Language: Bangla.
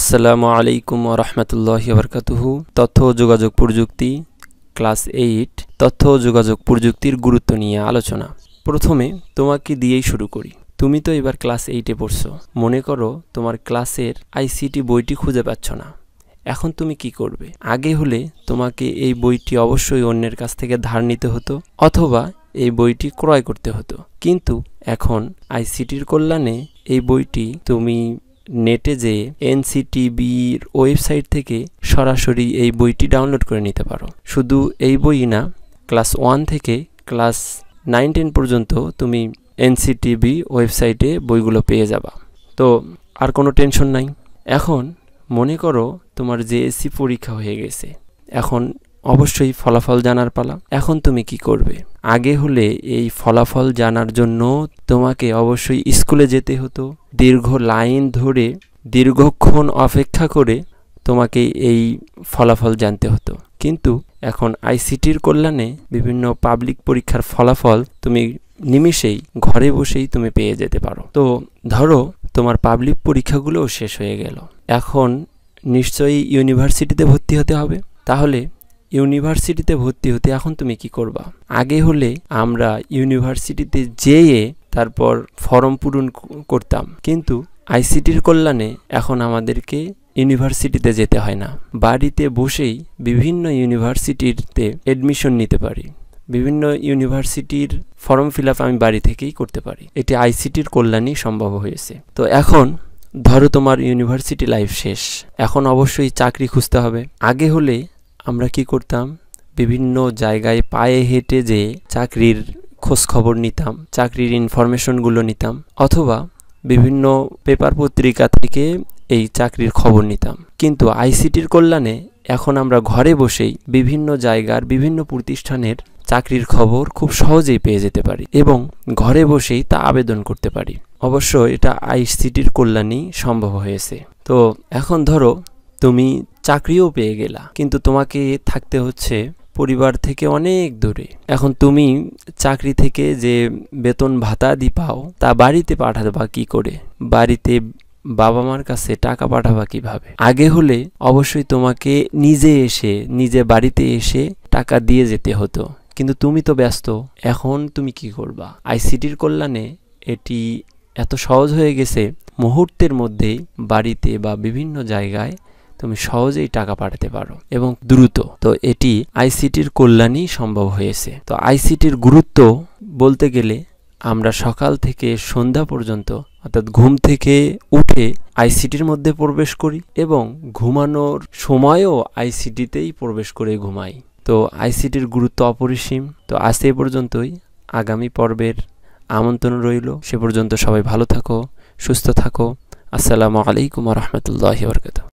আসসালামু আলাইকুম রহমতুল্লাহ বরকাতুহু তথ্য যোগাযোগ প্রযুক্তি ক্লাস এইট তথ্য যোগাযোগ প্রযুক্তির গুরুত্ব নিয়ে আলোচনা প্রথমে তোমাকে দিয়েই শুরু করি তুমি তো এবার ক্লাস এইটে পড়ছো মনে করো তোমার ক্লাসের আইসিটি বইটি খুঁজে পাচ্ছ না এখন তুমি কি করবে আগে হলে তোমাকে এই বইটি অবশ্যই অন্যের কাছ থেকে ধার নিতে হতো অথবা এই বইটি ক্রয় করতে হতো কিন্তু এখন আইসিটির কল্যাণে এই বইটি তুমি নেটে যে এনসিটিবির ওয়েবসাইট থেকে সরাসরি এই বইটি ডাউনলোড করে নিতে পারো শুধু এই বই না ক্লাস ওয়ান থেকে ক্লাস নাইন টেন পর্যন্ত তুমি এনসিটিবি ওয়েবসাইটে বইগুলো পেয়ে যাবা তো আর কোনো টেনশন নাই এখন মনে করো তোমার জেএসসি পরীক্ষা হয়ে গেছে এখন অবশ্যই ফলাফল জানার পালা এখন তুমি কি করবে আগে হলে এই ফলাফল জানার জন্য তোমাকে অবশ্যই স্কুলে যেতে হতো দীর্ঘ লাইন ধরে দীর্ঘক্ষণ অপেক্ষা করে তোমাকে এই ফলাফল জানতে হতো কিন্তু এখন আইসিটির কল্যাণে বিভিন্ন পাবলিক পরীক্ষার ফলাফল তুমি নিমিষেই ঘরে বসেই তুমি পেয়ে যেতে পারো তো ধরো তোমার পাবলিক পরীক্ষাগুলোও শেষ হয়ে গেল এখন নিশ্চয়ই ইউনিভার্সিটিতে ভর্তি হতে হবে তাহলে ইউনিভার্সিটিতে ভর্তি হতে এখন তুমি কি করবা আগে হলে আমরা ইউনিভার্সিটিতে যেয়ে তারপর ফর্ম পূরণ করতাম কিন্তু আইসিটির কল্যাণে এখন আমাদেরকে ইউনিভার্সিটিতে যেতে হয় না বাড়িতে বসেই বিভিন্ন ইউনিভার্সিটিতে এডমিশন নিতে পারি বিভিন্ন ইউনিভার্সিটির ফর্ম ফিল আপ আমি বাড়ি থেকেই করতে পারি এটি আইসিটির কল্যাণেই সম্ভব হয়েছে তো এখন ধরো তোমার ইউনিভার্সিটি লাইফ শেষ এখন অবশ্যই চাকরি খুঁজতে হবে আগে হলে আমরা কি করতাম বিভিন্ন জায়গায় পায়ে হেঁটে যে চাকরির খোঁজ খবর নিতাম চাকরির ইনফরমেশনগুলো নিতাম অথবা বিভিন্ন পেপার পত্রিকা থেকে এই চাকরির খবর নিতাম কিন্তু আইসিটির কল্যাণে এখন আমরা ঘরে বসেই বিভিন্ন জায়গার বিভিন্ন প্রতিষ্ঠানের চাকরির খবর খুব সহজেই পেয়ে যেতে পারি এবং ঘরে বসেই তা আবেদন করতে পারি অবশ্য এটা আইসিটির কল্যাণেই সম্ভব হয়েছে তো এখন ধরো তুমি চাকরিও পেয়ে গেলা কিন্তু তোমাকে থাকতে হচ্ছে পরিবার থেকে অনেক দূরে এখন তুমি চাকরি থেকে যে বেতন ভাতা দি পাও তা বাড়িতে পাঠাবা কি করে বাড়িতে বাবা মার কাছে টাকা পাঠাবা কিভাবে আগে হলে অবশ্যই তোমাকে নিজে এসে নিজে বাড়িতে এসে টাকা দিয়ে যেতে হতো কিন্তু তুমি তো ব্যস্ত এখন তুমি কি করবা আইসিটির কল্যাণে এটি এত সহজ হয়ে গেছে মুহূর্তের মধ্যেই বাড়িতে বা বিভিন্ন জায়গায় তুমি সহজেই টাকা পাঠাতে পারো এবং দ্রুত তো এটি আইসিটির কল্যাণই সম্ভব হয়েছে তো আইসিটির গুরুত্ব বলতে গেলে আমরা সকাল থেকে সন্ধ্যা পর্যন্ত অর্থাৎ ঘুম থেকে উঠে আইসিটির মধ্যে প্রবেশ করি এবং ঘুমানোর সময়ও আইসিটিতেই প্রবেশ করে ঘুমাই তো আইসিটির গুরুত্ব অপরিসীম তো আজ এ পর্যন্তই আগামী পর্বের আমন্ত্রণ রইল সে পর্যন্ত সবাই ভালো থাকো সুস্থ থাকো আসসালামু আলাইকুম রহমতুল্লাহ বরকত